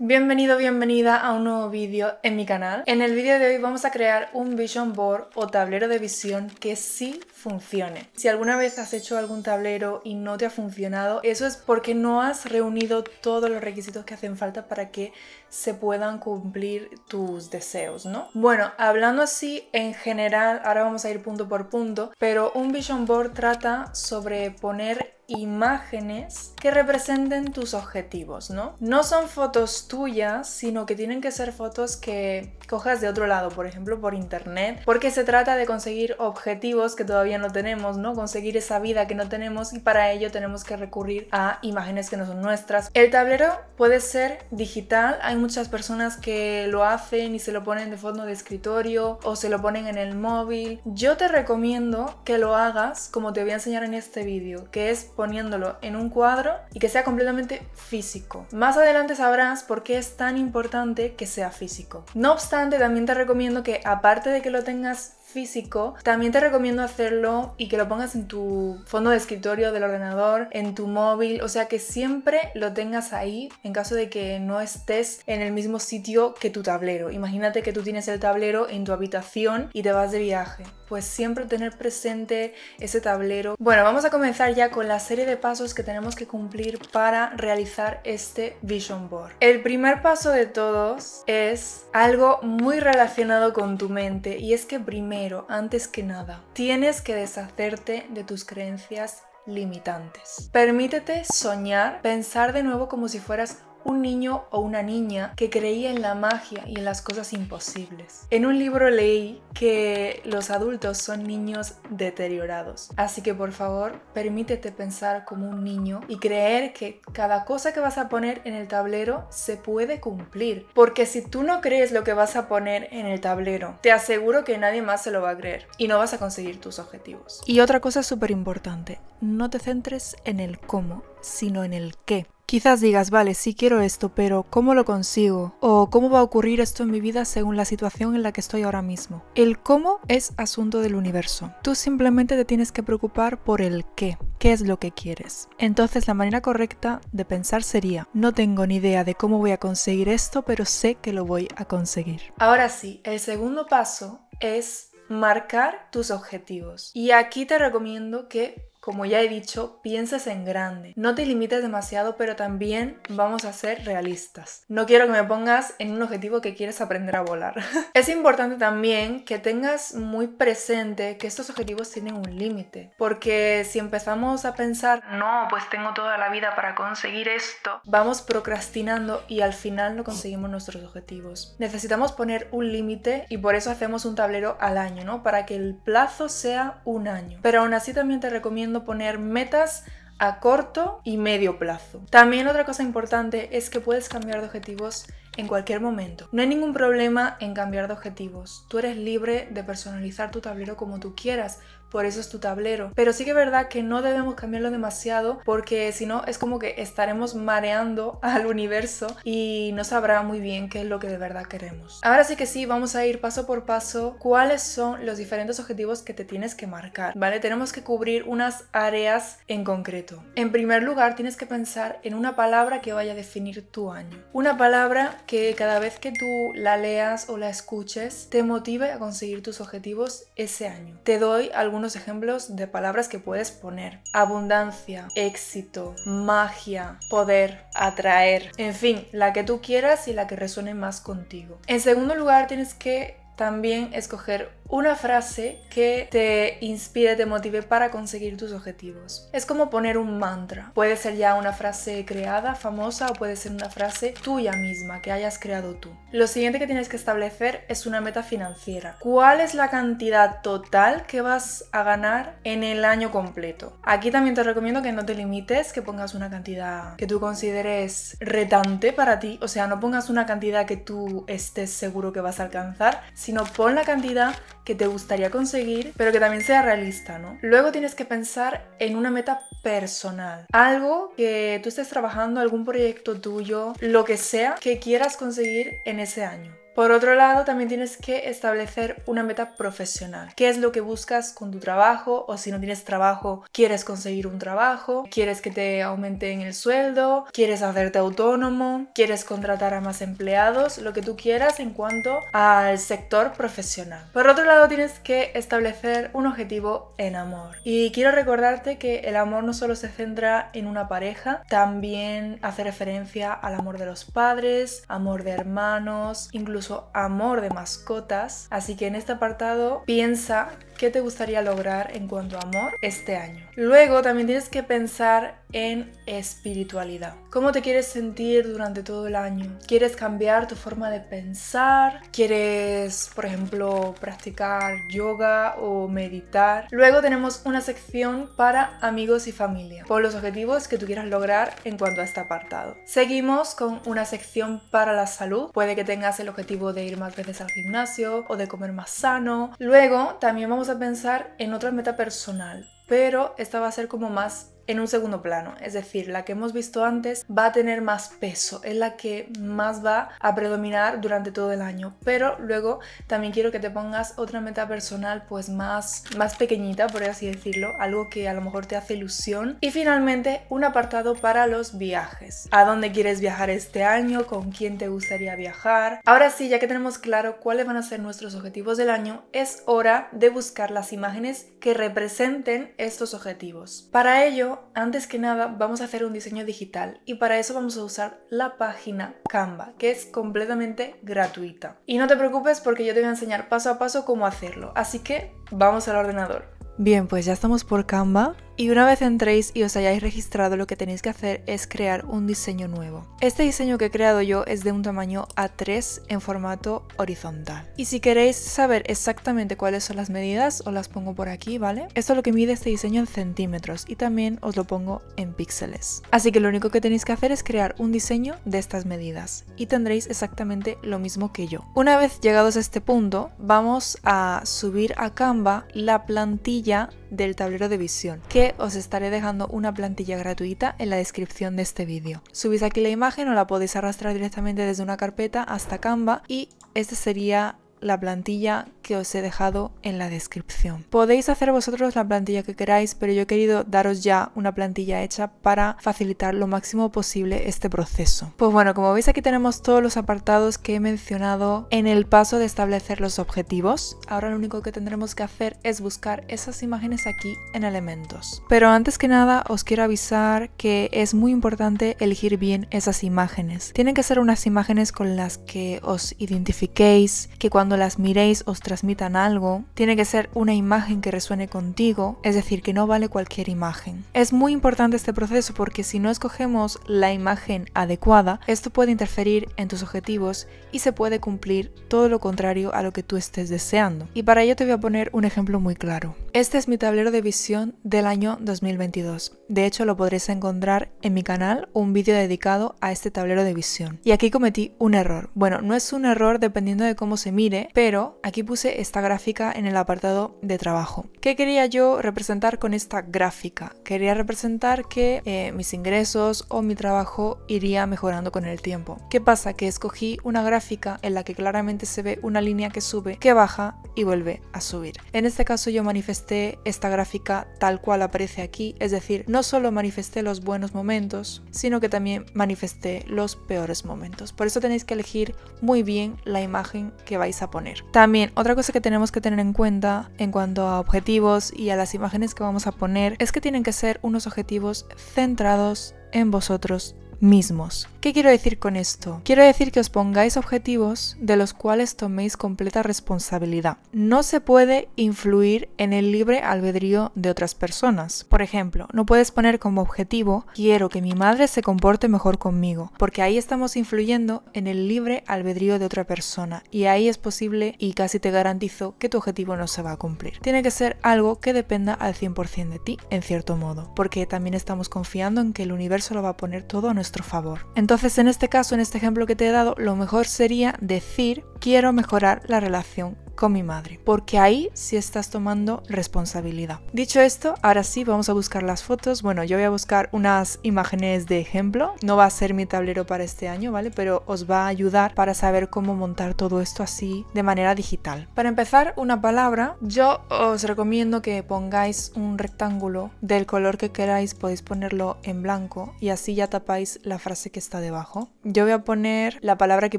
Bienvenido, bienvenida a un nuevo vídeo en mi canal. En el vídeo de hoy vamos a crear un vision board o tablero de visión que sí funcione. Si alguna vez has hecho algún tablero y no te ha funcionado, eso es porque no has reunido todos los requisitos que hacen falta para que se puedan cumplir tus deseos, ¿no? Bueno, hablando así en general, ahora vamos a ir punto por punto, pero un vision board trata sobre poner imágenes que representen tus objetivos, ¿no? No son fotos tuyas, sino que tienen que ser fotos que cojas de otro lado, por ejemplo, por internet, porque se trata de conseguir objetivos que todavía no tenemos, ¿no? Conseguir esa vida que no tenemos y para ello tenemos que recurrir a imágenes que no son nuestras. El tablero puede ser digital, muchas personas que lo hacen y se lo ponen de fondo de escritorio o se lo ponen en el móvil. Yo te recomiendo que lo hagas como te voy a enseñar en este vídeo, que es poniéndolo en un cuadro y que sea completamente físico. Más adelante sabrás por qué es tan importante que sea físico. No obstante, también te recomiendo que aparte de que lo tengas físico, también te recomiendo hacerlo y que lo pongas en tu fondo de escritorio del ordenador, en tu móvil, o sea que siempre lo tengas ahí en caso de que no estés en el mismo sitio que tu tablero. Imagínate que tú tienes el tablero en tu habitación y te vas de viaje pues siempre tener presente ese tablero. Bueno, vamos a comenzar ya con la serie de pasos que tenemos que cumplir para realizar este vision board. El primer paso de todos es algo muy relacionado con tu mente y es que primero, antes que nada, tienes que deshacerte de tus creencias limitantes. Permítete soñar, pensar de nuevo como si fueras un niño o una niña que creía en la magia y en las cosas imposibles. En un libro leí que los adultos son niños deteriorados, así que por favor permítete pensar como un niño y creer que cada cosa que vas a poner en el tablero se puede cumplir, porque si tú no crees lo que vas a poner en el tablero, te aseguro que nadie más se lo va a creer y no vas a conseguir tus objetivos. Y otra cosa súper importante, no te centres en el cómo, sino en el qué. Quizás digas, vale, sí quiero esto, pero ¿cómo lo consigo? ¿O cómo va a ocurrir esto en mi vida según la situación en la que estoy ahora mismo? El cómo es asunto del universo. Tú simplemente te tienes que preocupar por el qué. ¿Qué es lo que quieres? Entonces la manera correcta de pensar sería, no tengo ni idea de cómo voy a conseguir esto, pero sé que lo voy a conseguir. Ahora sí, el segundo paso es marcar tus objetivos. Y aquí te recomiendo que como ya he dicho, pienses en grande. No te limites demasiado, pero también vamos a ser realistas. No quiero que me pongas en un objetivo que quieres aprender a volar. es importante también que tengas muy presente que estos objetivos tienen un límite, porque si empezamos a pensar, no, pues tengo toda la vida para conseguir esto, vamos procrastinando y al final no conseguimos nuestros objetivos. Necesitamos poner un límite y por eso hacemos un tablero al año, ¿no? Para que el plazo sea un año. Pero aún así también te recomiendo poner metas a corto y medio plazo. También otra cosa importante es que puedes cambiar de objetivos en cualquier momento. No hay ningún problema en cambiar de objetivos. Tú eres libre de personalizar tu tablero como tú quieras, por eso es tu tablero. Pero sí que es verdad que no debemos cambiarlo demasiado porque si no es como que estaremos mareando al universo y no sabrá muy bien qué es lo que de verdad queremos. Ahora sí que sí, vamos a ir paso por paso cuáles son los diferentes objetivos que te tienes que marcar, ¿vale? Tenemos que cubrir unas áreas en concreto. En primer lugar, tienes que pensar en una palabra que vaya a definir tu año. Una palabra que cada vez que tú la leas o la escuches te motive a conseguir tus objetivos ese año. Te doy algunos ejemplos de palabras que puedes poner. Abundancia, éxito, magia, poder, atraer, en fin, la que tú quieras y la que resuene más contigo. En segundo lugar, tienes que también escoger una frase que te inspire, te motive para conseguir tus objetivos. Es como poner un mantra. Puede ser ya una frase creada, famosa, o puede ser una frase tuya misma, que hayas creado tú. Lo siguiente que tienes que establecer es una meta financiera. ¿Cuál es la cantidad total que vas a ganar en el año completo? Aquí también te recomiendo que no te limites, que pongas una cantidad que tú consideres retante para ti. O sea, no pongas una cantidad que tú estés seguro que vas a alcanzar, sino pon la cantidad que te gustaría conseguir, pero que también sea realista, ¿no? Luego tienes que pensar en una meta personal, algo que tú estés trabajando, algún proyecto tuyo, lo que sea que quieras conseguir en ese año. Por otro lado, también tienes que establecer una meta profesional. ¿Qué es lo que buscas con tu trabajo? O si no tienes trabajo, ¿quieres conseguir un trabajo? ¿Quieres que te aumenten el sueldo? ¿Quieres hacerte autónomo? ¿Quieres contratar a más empleados? Lo que tú quieras en cuanto al sector profesional. Por otro lado, tienes que establecer un objetivo en amor. Y quiero recordarte que el amor no solo se centra en una pareja, también hace referencia al amor de los padres, amor de hermanos, incluso amor de mascotas. Así que en este apartado piensa qué te gustaría lograr en cuanto a amor este año. Luego también tienes que pensar en espiritualidad. ¿Cómo te quieres sentir durante todo el año? ¿Quieres cambiar tu forma de pensar? ¿Quieres, por ejemplo, practicar yoga o meditar? Luego tenemos una sección para amigos y familia, por los objetivos que tú quieras lograr en cuanto a este apartado. Seguimos con una sección para la salud. Puede que tengas el objetivo de ir más veces al gimnasio o de comer más sano. Luego también vamos a pensar en otra meta personal, pero esta va a ser como más en un segundo plano, es decir, la que hemos visto antes va a tener más peso, es la que más va a predominar durante todo el año, pero luego también quiero que te pongas otra meta personal pues más, más pequeñita, por así decirlo, algo que a lo mejor te hace ilusión. Y finalmente un apartado para los viajes, a dónde quieres viajar este año, con quién te gustaría viajar. Ahora sí, ya que tenemos claro cuáles van a ser nuestros objetivos del año, es hora de buscar las imágenes que representen estos objetivos. Para ello, antes que nada vamos a hacer un diseño digital y para eso vamos a usar la página Canva, que es completamente gratuita. Y no te preocupes porque yo te voy a enseñar paso a paso cómo hacerlo, así que vamos al ordenador. Bien, pues ya estamos por Canva. Y una vez entréis y os hayáis registrado, lo que tenéis que hacer es crear un diseño nuevo. Este diseño que he creado yo es de un tamaño A3 en formato horizontal. Y si queréis saber exactamente cuáles son las medidas, os las pongo por aquí, ¿vale? Esto es lo que mide este diseño en centímetros y también os lo pongo en píxeles. Así que lo único que tenéis que hacer es crear un diseño de estas medidas y tendréis exactamente lo mismo que yo. Una vez llegados a este punto, vamos a subir a Canva la plantilla del tablero de visión, os estaré dejando una plantilla gratuita en la descripción de este vídeo. Subís aquí la imagen o la podéis arrastrar directamente desde una carpeta hasta Canva y esta sería la plantilla que os he dejado en la descripción. Podéis hacer vosotros la plantilla que queráis, pero yo he querido daros ya una plantilla hecha para facilitar lo máximo posible este proceso. Pues bueno, como veis aquí tenemos todos los apartados que he mencionado en el paso de establecer los objetivos. Ahora lo único que tendremos que hacer es buscar esas imágenes aquí en elementos. Pero antes que nada os quiero avisar que es muy importante elegir bien esas imágenes. Tienen que ser unas imágenes con las que os identifiquéis, que cuando las miréis os transmitan algo, tiene que ser una imagen que resuene contigo, es decir, que no vale cualquier imagen. Es muy importante este proceso porque si no escogemos la imagen adecuada, esto puede interferir en tus objetivos y se puede cumplir todo lo contrario a lo que tú estés deseando. Y para ello te voy a poner un ejemplo muy claro. Este es mi tablero de visión del año 2022. De hecho, lo podréis encontrar en mi canal un vídeo dedicado a este tablero de visión. Y aquí cometí un error. Bueno, no es un error dependiendo de cómo se mire, pero aquí puse esta gráfica en el apartado de trabajo. ¿Qué quería yo representar con esta gráfica? Quería representar que eh, mis ingresos o mi trabajo iría mejorando con el tiempo. ¿Qué pasa? Que escogí una gráfica en la que claramente se ve una línea que sube, que baja y vuelve a subir. En este caso yo manifesté esta gráfica tal cual aparece aquí, es decir, no solo manifesté los buenos momentos, sino que también manifesté los peores momentos. Por eso tenéis que elegir muy bien la imagen que vais a poner. También otra cosa que tenemos que tener en cuenta en cuanto a objetivos y a las imágenes que vamos a poner es que tienen que ser unos objetivos centrados en vosotros mismos. ¿Qué quiero decir con esto? Quiero decir que os pongáis objetivos de los cuales toméis completa responsabilidad. No se puede influir en el libre albedrío de otras personas. Por ejemplo, no puedes poner como objetivo quiero que mi madre se comporte mejor conmigo, porque ahí estamos influyendo en el libre albedrío de otra persona y ahí es posible y casi te garantizo que tu objetivo no se va a cumplir. Tiene que ser algo que dependa al 100% de ti, en cierto modo, porque también estamos confiando en que el universo lo va a poner todo a nuestro favor. Entonces, en este caso, en este ejemplo que te he dado, lo mejor sería decir, quiero mejorar la relación con mi madre, porque ahí sí estás tomando responsabilidad. Dicho esto, ahora sí vamos a buscar las fotos. Bueno, yo voy a buscar unas imágenes de ejemplo. No va a ser mi tablero para este año, ¿vale? Pero os va a ayudar para saber cómo montar todo esto así de manera digital. Para empezar, una palabra. Yo os recomiendo que pongáis un rectángulo del color que queráis, podéis ponerlo en blanco y así ya tapáis la frase que está debajo. Yo voy a poner la palabra que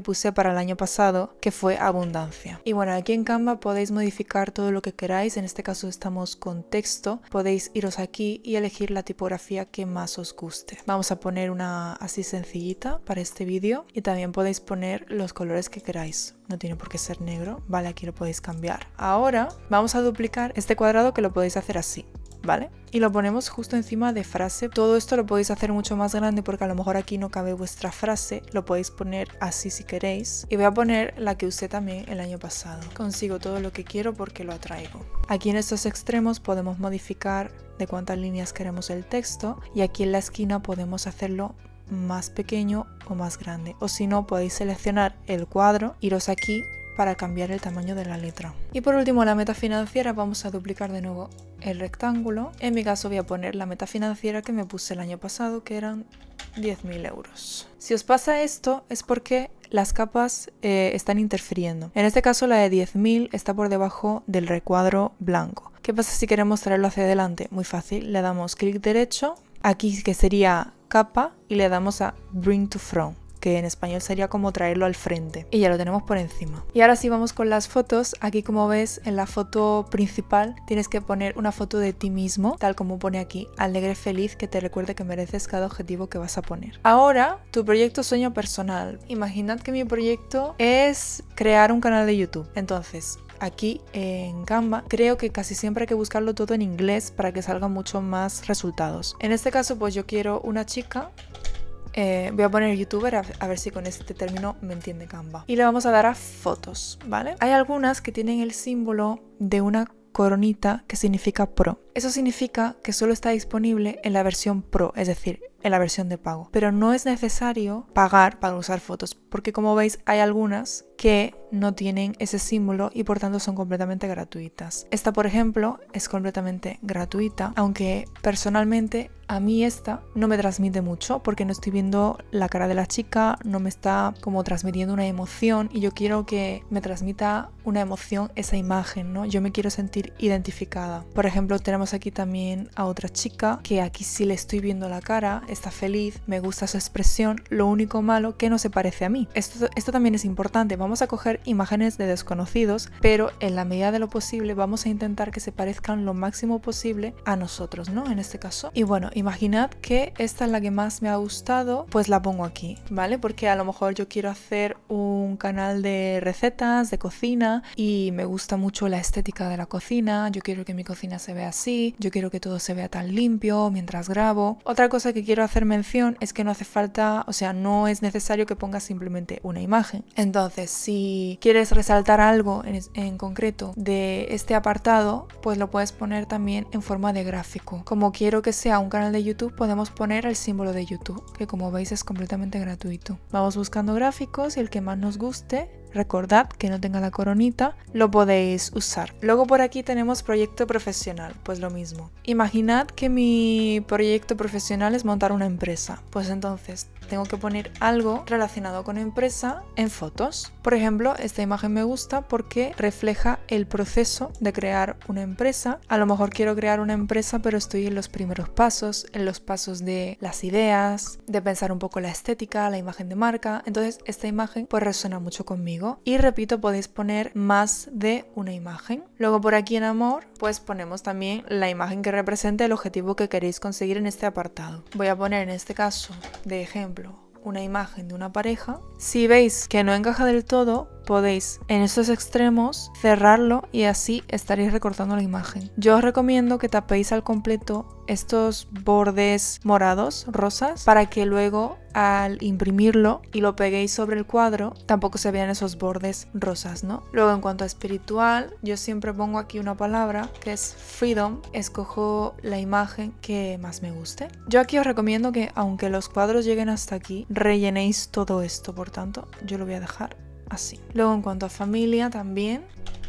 puse para el año pasado, que fue abundancia. Y bueno, aquí en Canva podéis modificar todo lo que queráis. En este caso estamos con texto. Podéis iros aquí y elegir la tipografía que más os guste. Vamos a poner una así sencillita para este vídeo. Y también podéis poner los colores que queráis. No tiene por qué ser negro. Vale, aquí lo podéis cambiar. Ahora vamos a duplicar este cuadrado que lo podéis hacer así. ¿vale? Y lo ponemos justo encima de frase. Todo esto lo podéis hacer mucho más grande porque a lo mejor aquí no cabe vuestra frase. Lo podéis poner así si queréis. Y voy a poner la que usé también el año pasado. Consigo todo lo que quiero porque lo atraigo. Aquí en estos extremos podemos modificar de cuántas líneas queremos el texto. Y aquí en la esquina podemos hacerlo más pequeño o más grande. O si no, podéis seleccionar el cuadro, iros aquí para cambiar el tamaño de la letra. Y por último, la meta financiera, vamos a duplicar de nuevo el rectángulo. En mi caso voy a poner la meta financiera que me puse el año pasado, que eran 10.000 euros. Si os pasa esto es porque las capas eh, están interfiriendo. En este caso la de 10.000 está por debajo del recuadro blanco. ¿Qué pasa si queremos traerlo hacia adelante? Muy fácil, le damos clic derecho, aquí que sería capa y le damos a Bring to Front que en español sería como traerlo al frente. Y ya lo tenemos por encima. Y ahora sí vamos con las fotos. Aquí como ves en la foto principal tienes que poner una foto de ti mismo, tal como pone aquí, alegre, feliz, que te recuerde que mereces cada objetivo que vas a poner. Ahora, tu proyecto sueño personal. Imaginad que mi proyecto es crear un canal de YouTube. Entonces, aquí en Canva, creo que casi siempre hay que buscarlo todo en inglés para que salgan mucho más resultados. En este caso, pues yo quiero una chica eh, voy a poner youtuber a, a, ver si con este término me entiende Canva. Y le vamos a dar a fotos, ¿vale? Hay algunas que tienen el símbolo de una coronita que significa pro. Eso significa que solo está disponible en la versión pro, es decir, en la versión de pago. Pero no es necesario pagar para usar fotos, porque como veis hay algunas que no tienen ese símbolo y por tanto son completamente gratuitas. Esta, por ejemplo, es completamente gratuita, aunque personalmente a mí esta no me transmite mucho porque no estoy viendo la cara de la chica, no me está como transmitiendo una emoción y yo quiero que me transmita una emoción esa imagen, ¿no? Yo me quiero sentir identificada. Por ejemplo, tenemos aquí también a otra chica que aquí sí le estoy viendo la cara, está feliz, me gusta su expresión, lo único malo que no se parece a mí. Esto, esto también es importante, vamos a coger imágenes de desconocidos, pero en la medida de lo posible vamos a intentar que se parezcan lo máximo posible a nosotros, ¿no? En este caso. Y bueno, imaginad que esta es la que más me ha gustado, pues la pongo aquí, ¿vale? Porque a lo mejor yo quiero hacer un canal de recetas, de cocina, y me gusta mucho la estética de la cocina, yo quiero que mi cocina se vea así, yo quiero que todo se vea tan limpio mientras grabo. Otra cosa que quiero hacer mención es que no hace falta, o sea, no es necesario que pongas simplemente una imagen. Entonces, si quieres resaltar algo en concreto de este apartado, pues lo puedes poner también en forma de gráfico. Como quiero que sea un canal de YouTube, podemos poner el símbolo de YouTube, que como veis es completamente gratuito. Vamos buscando gráficos y el que más nos guste Recordad que no tenga la coronita, lo podéis usar. Luego por aquí tenemos proyecto profesional, pues lo mismo. Imaginad que mi proyecto profesional es montar una empresa. Pues entonces tengo que poner algo relacionado con empresa en fotos. Por ejemplo, esta imagen me gusta porque refleja el proceso de crear una empresa. A lo mejor quiero crear una empresa, pero estoy en los primeros pasos, en los pasos de las ideas, de pensar un poco la estética, la imagen de marca. Entonces, esta imagen pues resuena mucho conmigo. Y repito, podéis poner más de una imagen. Luego por aquí en amor, pues ponemos también la imagen que represente el objetivo que queréis conseguir en este apartado. Voy a poner en este caso de ejemplo una imagen de una pareja, si veis que no encaja del todo, podéis en estos extremos cerrarlo y así estaréis recortando la imagen. Yo os recomiendo que tapéis al completo estos bordes morados, rosas, para que luego al imprimirlo y lo peguéis sobre el cuadro, tampoco se vean esos bordes rosas, ¿no? Luego en cuanto a espiritual, yo siempre pongo aquí una palabra que es freedom, escojo la imagen que más me guste. Yo aquí os recomiendo que aunque los cuadros lleguen hasta aquí, rellenéis todo esto, por tanto, yo lo voy a dejar así. Luego en cuanto a familia también,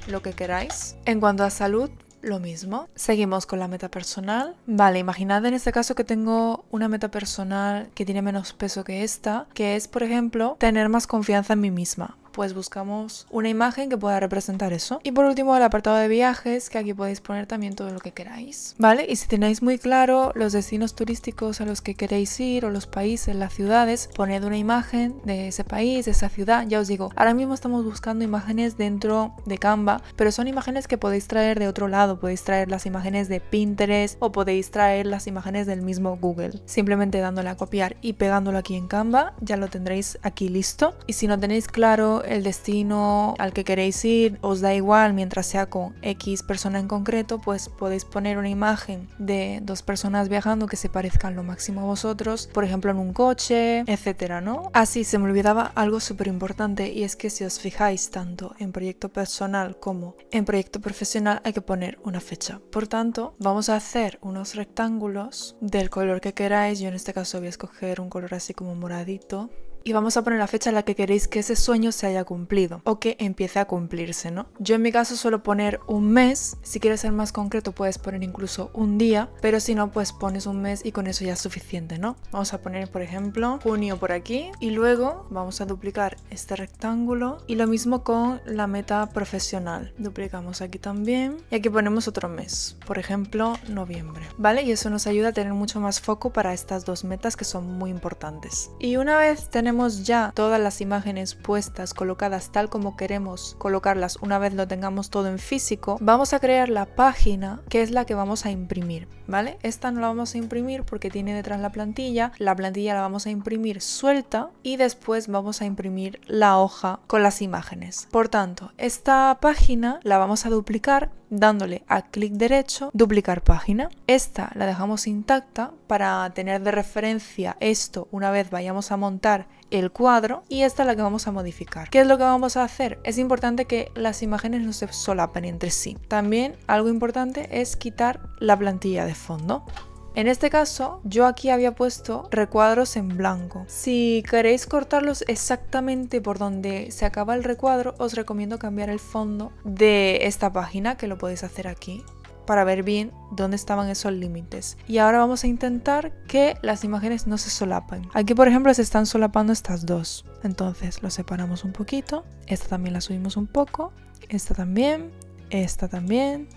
lo que queráis. En cuanto a salud, lo mismo. Seguimos con la meta personal. Vale, imaginad en este caso que tengo una meta personal que tiene menos peso que esta, que es, por ejemplo, tener más confianza en mí misma pues buscamos una imagen que pueda representar eso. Y por último el apartado de viajes, que aquí podéis poner también todo lo que queráis, ¿vale? Y si tenéis muy claro los destinos turísticos a los que queréis ir o los países, las ciudades, poned una imagen de ese país, de esa ciudad. Ya os digo, ahora mismo estamos buscando imágenes dentro de Canva, pero son imágenes que podéis traer de otro lado, podéis traer las imágenes de Pinterest o podéis traer las imágenes del mismo Google. Simplemente dándole a copiar y pegándolo aquí en Canva, ya lo tendréis aquí listo. Y si no tenéis claro el destino al que queréis ir, os da igual mientras sea con X persona en concreto, pues podéis poner una imagen de dos personas viajando que se parezcan lo máximo a vosotros, por ejemplo en un coche, etcétera, ¿no? Así se me olvidaba algo súper importante y es que si os fijáis tanto en proyecto personal como en proyecto profesional hay que poner una fecha. Por tanto, vamos a hacer unos rectángulos del color que queráis. Yo en este caso voy a escoger un color así como moradito y vamos a poner la fecha en la que queréis que ese sueño se haya cumplido o que empiece a cumplirse, ¿no? Yo en mi caso suelo poner un mes, si quieres ser más concreto puedes poner incluso un día, pero si no pues pones un mes y con eso ya es suficiente, ¿no? Vamos a poner por ejemplo junio por aquí y luego vamos a duplicar este rectángulo y lo mismo con la meta profesional. Duplicamos aquí también y aquí ponemos otro mes, por ejemplo noviembre, ¿vale? Y eso nos ayuda a tener mucho más foco para estas dos metas que son muy importantes. Y una vez tenemos ya todas las imágenes puestas, colocadas tal como queremos colocarlas una vez lo tengamos todo en físico, vamos a crear la página que es la que vamos a imprimir, ¿vale? Esta no la vamos a imprimir porque tiene detrás la plantilla, la plantilla la vamos a imprimir suelta y después vamos a imprimir la hoja con las imágenes. Por tanto, esta página la vamos a duplicar dándole a clic derecho, duplicar página. Esta la dejamos intacta para tener de referencia esto una vez vayamos a montar el cuadro y esta es la que vamos a modificar. ¿Qué es lo que vamos a hacer? Es importante que las imágenes no se solapen entre sí. También algo importante es quitar la plantilla de fondo. En este caso, yo aquí había puesto recuadros en blanco. Si queréis cortarlos exactamente por donde se acaba el recuadro, os recomiendo cambiar el fondo de esta página, que lo podéis hacer aquí para ver bien dónde estaban esos límites. Y ahora vamos a intentar que las imágenes no se solapen. Aquí, por ejemplo, se están solapando estas dos. Entonces, lo separamos un poquito. Esta también la subimos un poco. Esta también. Esta también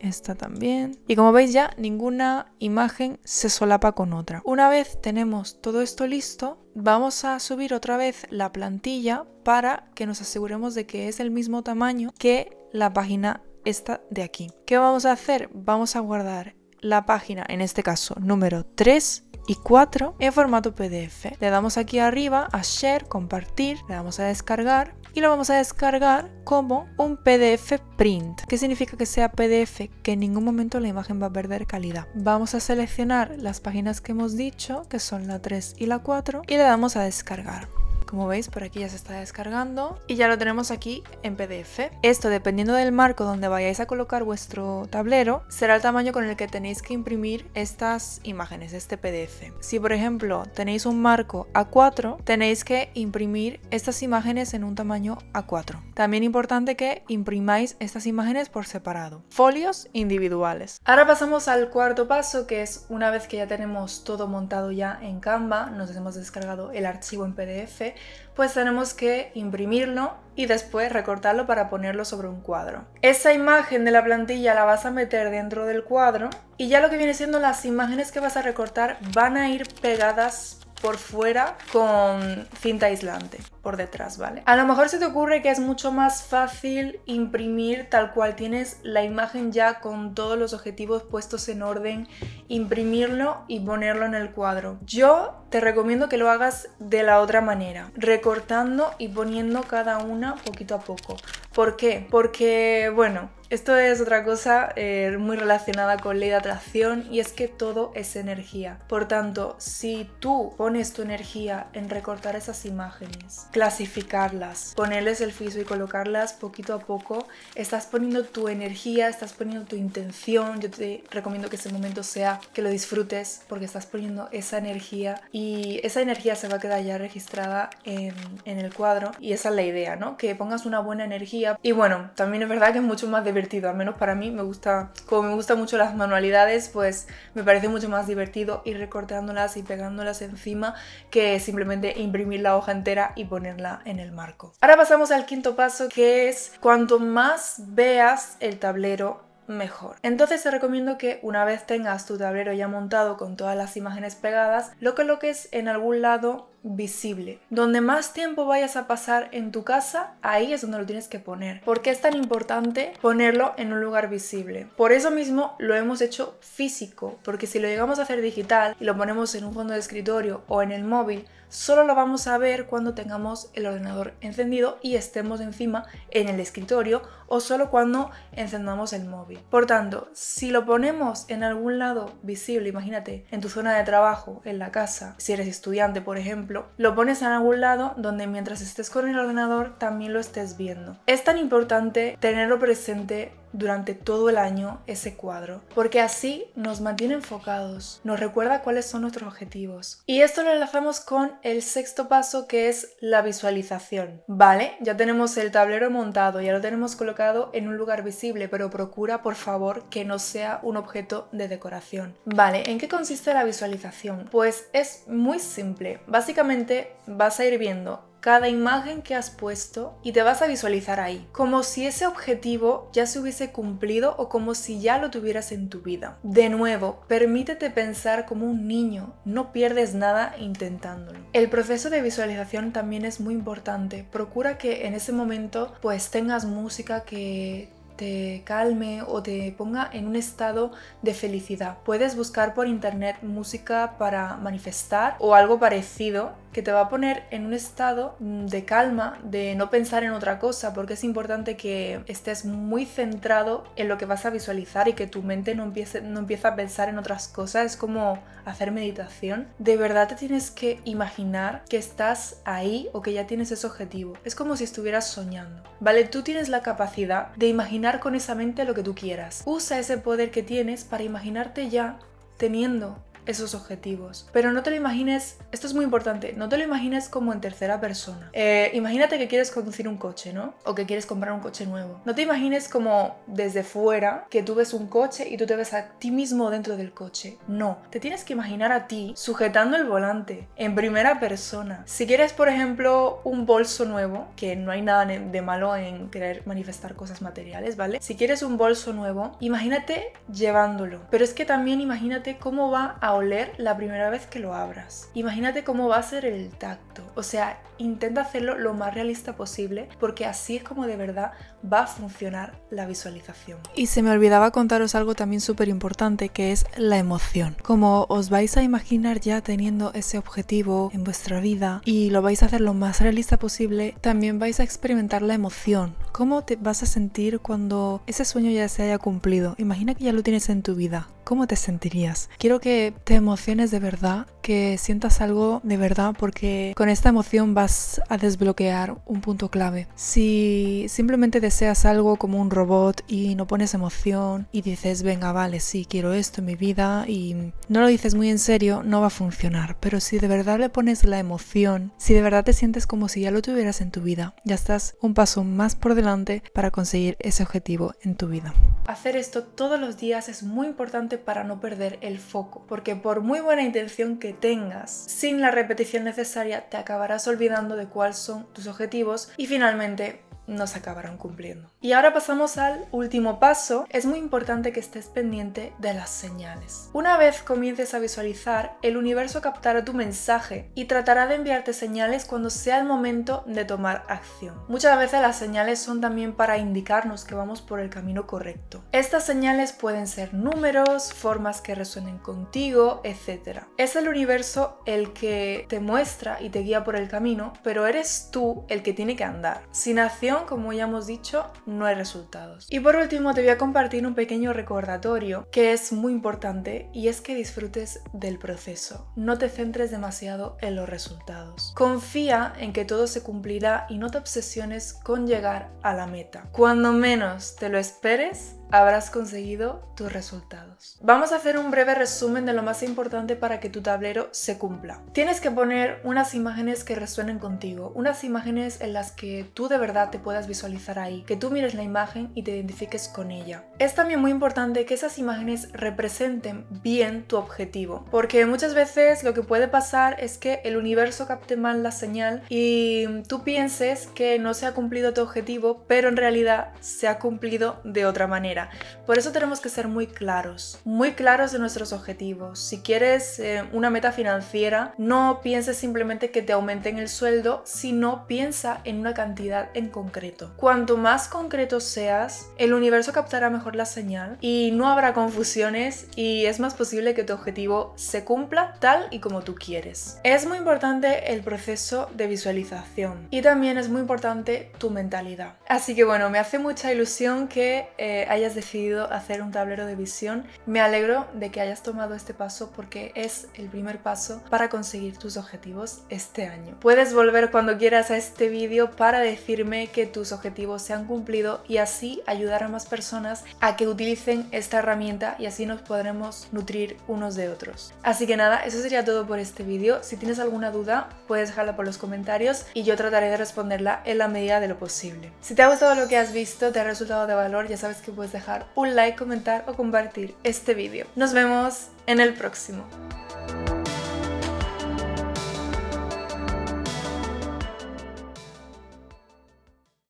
esta también. Y como veis ya, ninguna imagen se solapa con otra. Una vez tenemos todo esto listo, vamos a subir otra vez la plantilla para que nos aseguremos de que es el mismo tamaño que la página esta de aquí. ¿Qué vamos a hacer? Vamos a guardar la página, en este caso número 3 y 4 en formato PDF. Le damos aquí arriba a Share, Compartir, le damos a descargar y lo vamos a descargar como un PDF print, ¿Qué significa que sea PDF, que en ningún momento la imagen va a perder calidad. Vamos a seleccionar las páginas que hemos dicho, que son la 3 y la 4, y le damos a descargar. Como veis, por aquí ya se está descargando y ya lo tenemos aquí en PDF. Esto, dependiendo del marco donde vayáis a colocar vuestro tablero, será el tamaño con el que tenéis que imprimir estas imágenes, este PDF. Si, por ejemplo, tenéis un marco A4, tenéis que imprimir estas imágenes en un tamaño A4. También importante que imprimáis estas imágenes por separado. Folios individuales. Ahora pasamos al cuarto paso, que es una vez que ya tenemos todo montado ya en Canva, nos hemos descargado el archivo en PDF, pues tenemos que imprimirlo y después recortarlo para ponerlo sobre un cuadro. Esa imagen de la plantilla la vas a meter dentro del cuadro y ya lo que viene siendo las imágenes que vas a recortar van a ir pegadas por fuera con cinta aislante por detrás, ¿vale? A lo mejor se te ocurre que es mucho más fácil imprimir tal cual tienes la imagen ya con todos los objetivos puestos en orden, imprimirlo y ponerlo en el cuadro. Yo te recomiendo que lo hagas de la otra manera, recortando y poniendo cada una poquito a poco. ¿Por qué? Porque, bueno, esto es otra cosa eh, muy relacionada con ley de atracción y es que todo es energía. Por tanto, si tú pones tu energía en recortar esas imágenes, clasificarlas, ponerles el fiso y colocarlas poquito a poco, estás poniendo tu energía, estás poniendo tu intención. Yo te recomiendo que ese momento sea que lo disfrutes porque estás poniendo esa energía y esa energía se va a quedar ya registrada en el cuadro y esa es la idea, ¿no? Que pongas una buena energía y bueno, también es verdad que es mucho más divertido, al menos para mí me gusta, como me gustan mucho las manualidades, pues me parece mucho más divertido ir recortándolas y pegándolas encima que simplemente imprimir la hoja entera y ponerla en el marco. Ahora pasamos al quinto paso que es cuanto más veas el tablero mejor. Entonces te recomiendo que una vez tengas tu tablero ya montado con todas las imágenes pegadas, lo coloques en algún lado visible. Donde más tiempo vayas a pasar en tu casa, ahí es donde lo tienes que poner. ¿Por qué es tan importante ponerlo en un lugar visible? Por eso mismo lo hemos hecho físico, porque si lo llegamos a hacer digital y lo ponemos en un fondo de escritorio o en el móvil, solo lo vamos a ver cuando tengamos el ordenador encendido y estemos encima en el escritorio o solo cuando encendamos el móvil. Por tanto, si lo ponemos en algún lado visible, imagínate, en tu zona de trabajo, en la casa, si eres estudiante, por ejemplo, lo pones en algún lado donde mientras estés con el ordenador también lo estés viendo. Es tan importante tenerlo presente durante todo el año ese cuadro, porque así nos mantiene enfocados, nos recuerda cuáles son nuestros objetivos. Y esto lo enlazamos con el sexto paso que es la visualización. Vale, ya tenemos el tablero montado, ya lo tenemos colocado en un lugar visible, pero procura por favor que no sea un objeto de decoración. Vale, ¿en qué consiste la visualización? Pues es muy simple. Básicamente vas a ir viendo cada imagen que has puesto y te vas a visualizar ahí, como si ese objetivo ya se hubiese cumplido o como si ya lo tuvieras en tu vida. De nuevo, permítete pensar como un niño, no pierdes nada intentándolo. El proceso de visualización también es muy importante, procura que en ese momento pues tengas música que te calme o te ponga en un estado de felicidad. Puedes buscar por internet música para manifestar o algo parecido que te va a poner en un estado mm, de calma, de no pensar en otra cosa, porque es importante que estés muy centrado en lo que vas a visualizar y que tu mente no empiece, no a pensar en otras cosas. Es como hacer meditación. De verdad te tienes que imaginar que estás ahí o que ya tienes ese objetivo. Es como si estuvieras soñando. ¿Vale? Tú tienes la capacidad de imaginar con esa mente lo que tú quieras. Usa ese poder que tienes para imaginarte ya teniendo esos objetivos. Pero no te lo imagines, esto es muy importante, no te lo imagines como en tercera persona. Eh, imagínate que quieres conducir un coche, ¿no? O que quieres comprar un coche nuevo. No te imagines como desde fuera que tú ves un coche y tú te ves a ti mismo dentro del coche. No, te tienes que imaginar a ti sujetando el volante en primera persona. Si quieres, por ejemplo, un bolso nuevo, que no hay nada de malo en querer manifestar cosas materiales, ¿vale? Si quieres un bolso nuevo, imagínate llevándolo. Pero es que también imagínate cómo va a oler la primera vez que lo abras. Imagínate cómo va a ser el tacto. O sea, intenta hacerlo lo más realista posible porque así es como de verdad va a funcionar la visualización. Y se me olvidaba contaros algo también súper importante que es la emoción. Como os vais a imaginar ya teniendo ese objetivo en vuestra vida y lo vais a hacer lo más realista posible, también vais a experimentar la emoción. ¿Cómo te vas a sentir cuando ese sueño ya se haya cumplido? Imagina que ya lo tienes en tu vida. ¿Cómo te sentirías? Quiero que te emociones de verdad, que sientas algo de verdad, porque con esta emoción vas a desbloquear un punto clave. Si simplemente deseas algo como un robot y no pones emoción y dices, venga, vale, sí, quiero esto en mi vida y no lo dices muy en serio, no va a funcionar. Pero si de verdad le pones la emoción, si de verdad te sientes como si ya lo tuvieras en tu vida, ya estás un paso más por delante para conseguir ese objetivo en tu vida hacer esto todos los días es muy importante para no perder el foco, porque por muy buena intención que tengas, sin la repetición necesaria te acabarás olvidando de cuáles son tus objetivos y finalmente nos acabarán cumpliendo. Y ahora pasamos al último paso. Es muy importante que estés pendiente de las señales. Una vez comiences a visualizar, el universo captará tu mensaje y tratará de enviarte señales cuando sea el momento de tomar acción. Muchas veces las señales son también para indicarnos que vamos por el camino correcto. Estas señales pueden ser números, formas que resuenen contigo, etc. Es el universo el que te muestra y te guía por el camino, pero eres tú el que tiene que andar. Sin acción como ya hemos dicho, no hay resultados. Y por último te voy a compartir un pequeño recordatorio que es muy importante y es que disfrutes del proceso. No te centres demasiado en los resultados. Confía en que todo se cumplirá y no te obsesiones con llegar a la meta. Cuando menos te lo esperes, habrás conseguido tus resultados. Vamos a hacer un breve resumen de lo más importante para que tu tablero se cumpla. Tienes que poner unas imágenes que resuenen contigo, unas imágenes en las que tú de verdad te puedas visualizar ahí, que tú mires la imagen y te identifiques con ella. Es también muy importante que esas imágenes representen bien tu objetivo, porque muchas veces lo que puede pasar es que el universo capte mal la señal y tú pienses que no se ha cumplido tu objetivo, pero en realidad se ha cumplido de otra manera. Por eso tenemos que ser muy claros, muy claros de nuestros objetivos. Si quieres eh, una meta financiera, no pienses simplemente que te aumenten el sueldo, sino piensa en una cantidad en concreto. Cuanto más concreto seas, el universo captará mejor la señal y no habrá confusiones y es más posible que tu objetivo se cumpla tal y como tú quieres. Es muy importante el proceso de visualización y también es muy importante tu mentalidad. Así que bueno, me hace mucha ilusión que eh, hayas decidido hacer un tablero de visión. Me alegro de que hayas tomado este paso porque es el primer paso para conseguir tus objetivos este año. Puedes volver cuando quieras a este vídeo para decirme que tus objetivos se han cumplido y así ayudar a más personas a que utilicen esta herramienta y así nos podremos nutrir unos de otros. Así que nada, eso sería todo por este vídeo. Si tienes alguna duda, puedes dejarla por los comentarios y yo trataré de responderla en la medida de lo posible. Si te ha gustado lo que has visto, te ha resultado de valor, ya sabes que puedes dejar dejar un like, comentar o compartir este vídeo. Nos vemos en el próximo.